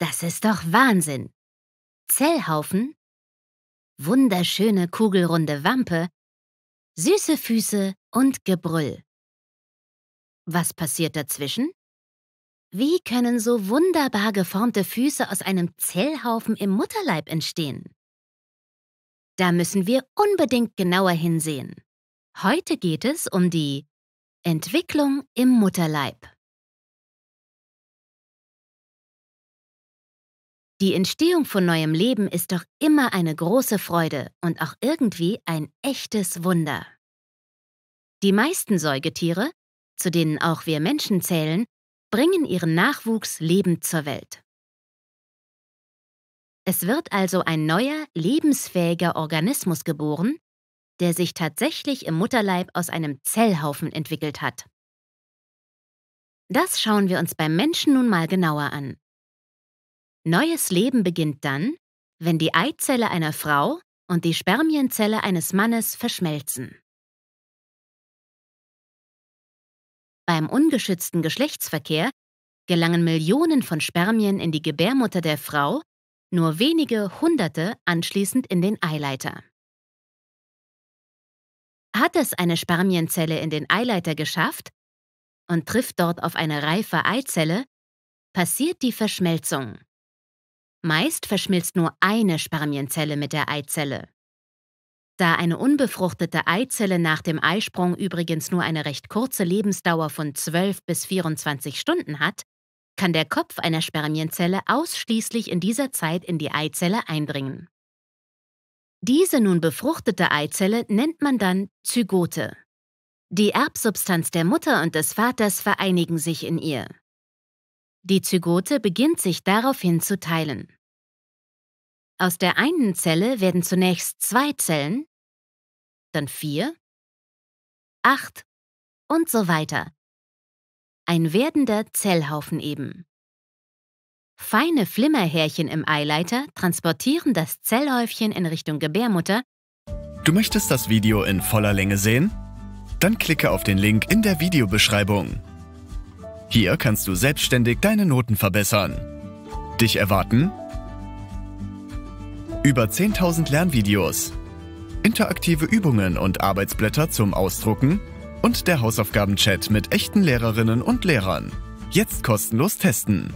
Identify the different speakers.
Speaker 1: Das ist doch Wahnsinn. Zellhaufen, wunderschöne kugelrunde Wampe, süße Füße und Gebrüll.
Speaker 2: Was passiert dazwischen? Wie können so wunderbar geformte Füße aus einem Zellhaufen im Mutterleib entstehen? Da müssen wir unbedingt genauer hinsehen. Heute geht es um die
Speaker 1: Entwicklung im Mutterleib.
Speaker 2: Die Entstehung von neuem Leben ist doch immer eine große Freude und auch irgendwie ein echtes Wunder. Die meisten Säugetiere, zu denen auch wir Menschen zählen, bringen ihren Nachwuchs lebend zur Welt. Es wird also ein neuer, lebensfähiger Organismus geboren, der sich tatsächlich im Mutterleib aus einem Zellhaufen entwickelt hat. Das schauen wir uns beim Menschen nun mal genauer an. Neues Leben beginnt dann, wenn die Eizelle einer Frau und die Spermienzelle eines Mannes verschmelzen. Beim ungeschützten Geschlechtsverkehr gelangen Millionen von Spermien in die Gebärmutter der Frau, nur wenige Hunderte anschließend in den Eileiter. Hat es eine Spermienzelle in den Eileiter geschafft und trifft dort auf eine reife Eizelle, passiert die Verschmelzung. Meist verschmilzt nur eine Spermienzelle mit der Eizelle. Da eine unbefruchtete Eizelle nach dem Eisprung übrigens nur eine recht kurze Lebensdauer von 12 bis 24 Stunden hat, kann der Kopf einer Spermienzelle ausschließlich in dieser Zeit in die Eizelle eindringen. Diese nun befruchtete Eizelle nennt man dann Zygote. Die Erbsubstanz der Mutter und des Vaters vereinigen sich in ihr. Die Zygote beginnt sich daraufhin zu teilen. Aus der einen Zelle werden zunächst zwei Zellen, dann vier, acht und so weiter. Ein werdender Zellhaufen eben. Feine Flimmerhärchen im Eileiter transportieren das Zellhäufchen in Richtung Gebärmutter.
Speaker 3: Du möchtest das Video in voller Länge sehen? Dann klicke auf den Link in der Videobeschreibung. Hier kannst du selbstständig deine Noten verbessern. Dich erwarten über 10.000 Lernvideos, interaktive Übungen und Arbeitsblätter zum Ausdrucken und der Hausaufgaben-Chat mit echten Lehrerinnen und Lehrern. Jetzt kostenlos testen.